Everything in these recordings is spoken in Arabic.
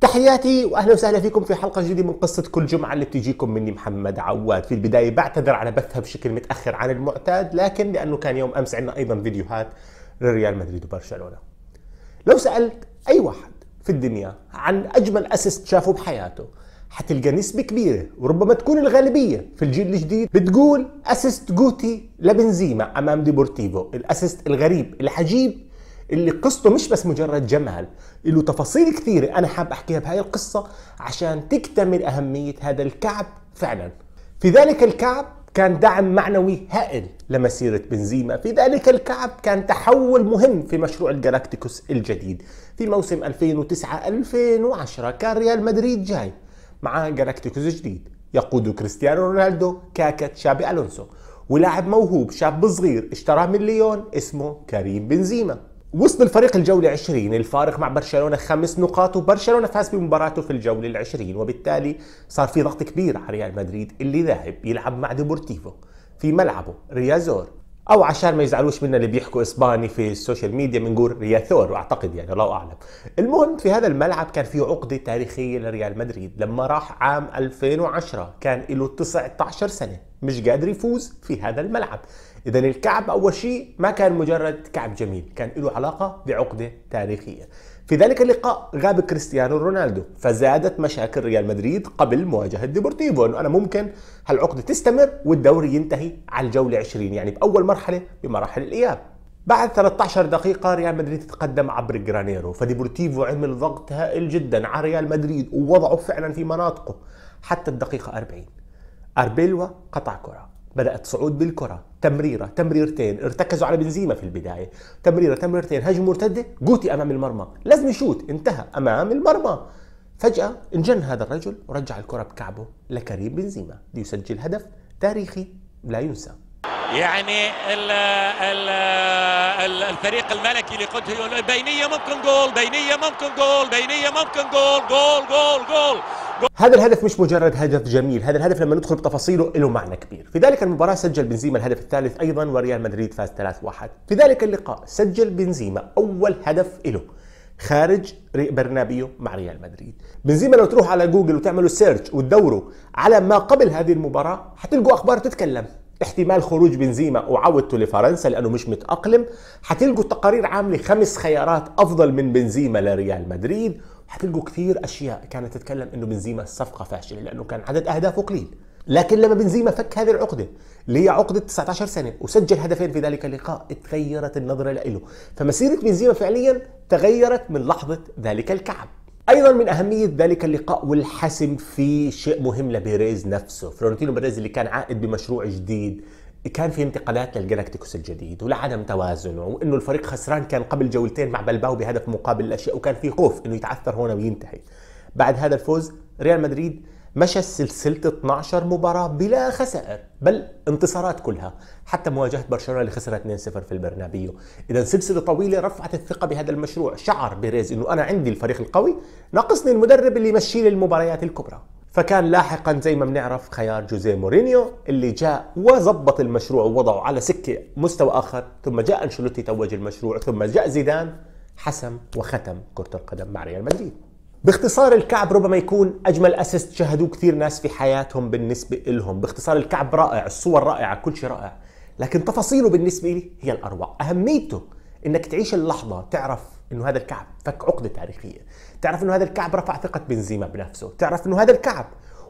تحياتي واهلا وسهلا فيكم في حلقه جديده من قصه كل جمعه اللي بتجيكم مني محمد عواد، في البدايه بعتذر على بثها بشكل متاخر عن المعتاد لكن لانه كان يوم امس عندنا ايضا فيديوهات لريال مدريد وبرشلونه. لو سالت اي واحد في الدنيا عن اجمل اسيست شافه بحياته حتلقى نسبة كبيرة وربما تكون الغالبية في الجيل الجديد بتقول اسيست جوتي لبنزيما امام ديبورتيفو، الاسيست الغريب العجيب اللي قصته مش بس مجرد جمال له تفاصيل كثيرة أنا حاب أحكيها بهاي القصة عشان تكتمل أهمية هذا الكعب فعلا في ذلك الكعب كان دعم معنوي هائل لمسيرة بنزيما في ذلك الكعب كان تحول مهم في مشروع الجالاكتيكوس الجديد في موسم 2009-2010 كان ريال مدريد جاي مع جالاكتيكوس جديد يقود كريستيانو رونالدو كاكا تشابي ألونسو ولاعب موهوب شاب صغير اشتراه من ليون اسمه كريم بنزيما وصل الفريق الجولة 20 الفارق مع برشلونة خمس نقاط وبرشلونة فاز بمباراته في الجولة العشرين وبالتالي صار في ضغط كبير على ريال مدريد اللي ذاهب يلعب مع ديبورتيفو في ملعبه ريازور او عشان ما يزعلوش منا اللي بيحكوا اسباني في السوشيال ميديا بنقول رياثور واعتقد يعني الله اعلم المهم في هذا الملعب كان في عقده تاريخيه لريال مدريد لما راح عام 2010 كان له 19 سنه مش قادر يفوز في هذا الملعب إذا الكعب أول شيء ما كان مجرد كعب جميل كان له علاقة بعقدة تاريخية في ذلك اللقاء غاب كريستيانو رونالدو فزادت مشاكل ريال مدريد قبل مواجهة ديبورتيفو أنه أنا ممكن هالعقدة تستمر والدوري ينتهي على الجولة 20 يعني بأول مرحلة بمراحل الإياب بعد 13 دقيقة ريال مدريد تقدم عبر جرانيرو فديبورتيفو عمل ضغط هائل جدا على ريال مدريد ووضعه فعلا في مناطقه حتى الدقيقة 40 أربيلوا قطع كرة بدأت صعود بالكرة تمريرة تمريرتين ارتكزوا على بنزيما في البداية تمريرة تمريرتين هجمة مرتدة جوتي أمام المرمى لازم يشوت انتهى أمام المرمى فجأة انجن هذا الرجل ورجع الكرة بكعبه لكريم بنزيما ليسجل هدف تاريخي لا ينسى يعني ال ال الـ الفريق الملكي لقدر بينيه ممكن جول بينيه ممكن جول بينيه ممكن جول جول جول جول, جول هذا الهدف مش مجرد هدف جميل هذا الهدف لما ندخل بتفاصيله له معنى كبير في ذلك المباراة سجل بنزيما الهدف الثالث أيضا وريال مدريد فاز 3-1 في ذلك اللقاء سجل بنزيما أول هدف له خارج برنابيو مع ريال مدريد بنزيما لو تروح على جوجل وتعملوا سيرش وتدوروا على ما قبل هذه المباراة حتلقوا أخبار تتكلم احتمال خروج بنزيما وعودته لفرنسا لانه مش متاقلم حتلقوا تقارير عامله خمس خيارات افضل من بنزيما لريال مدريد حتلقوا كثير اشياء كانت تتكلم انه بنزيما صفقه فاشله لانه كان عدد اهدافه قليل لكن لما بنزيما فك هذه العقده اللي هي عقده 19 سنه وسجل هدفين في ذلك اللقاء تغيرت النظره له فمسيره بنزيما فعليا تغيرت من لحظه ذلك الكعب ايضا من اهميه ذلك اللقاء والحسم في شيء مهم لبيريز نفسه، فلورنتينو بيريز اللي كان عائد بمشروع جديد كان في انتقالات للجلاكتيكوس الجديد ولعدم توازنه وانه الفريق خسران كان قبل جولتين مع بلباو بهدف مقابل الاشياء وكان في خوف انه يتعثر هون وينتهي بعد هذا الفوز ريال مدريد مشى سلسلة 12 مباراة بلا خسائر بل انتصارات كلها حتى مواجهة برشلونة اللي خسرت 2-0 في البرنابيو إذا سلسلة طويلة رفعت الثقة بهذا المشروع شعر بيريز أنه أنا عندي الفريق القوي ناقصني المدرب اللي يمشي لي المباريات الكبرى فكان لاحقا زي ما بنعرف خيار جوزيه مورينيو اللي جاء وظبط المشروع ووضعه على سكه مستوى اخر ثم جاء انشلوتي توج المشروع ثم جاء زيدان حسم وختم كره القدم مع ريال مدريد باختصار الكعب ربما يكون اجمل اسيست شاهدوه كثير ناس في حياتهم بالنسبه لهم باختصار الكعب رائع الصور رائعه كل شيء رائع لكن تفاصيله بالنسبه لي هي الاروع اهميته انك تعيش اللحظه تعرف انه هذا الكعب فك عقده تاريخيه تعرف انه هذا الكعب رفع ثقه بنزيما بنفسه تعرف انه هذا الكعب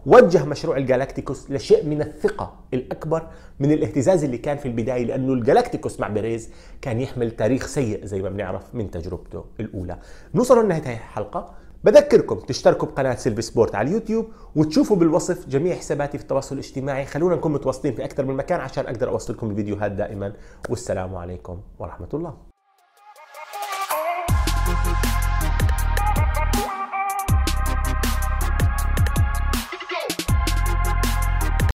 وجه مشروع الجالاكتيكوس لشيء من الثقه الاكبر من الاهتزاز اللي كان في البدايه لانه الجالاكتيكوس مع بيريز كان يحمل تاريخ سيء زي ما بنعرف من تجربته الاولى نوصل لنهايه هذه الحلقه بذكركم تشتركوا بقناة سيلفي سبورت على اليوتيوب وتشوفوا بالوصف جميع حساباتي في التواصل الاجتماعي خلونا نكون متواصلين في أكثر من مكان عشان أقدر أوصلكم الفيديوهات دائما والسلام عليكم ورحمة الله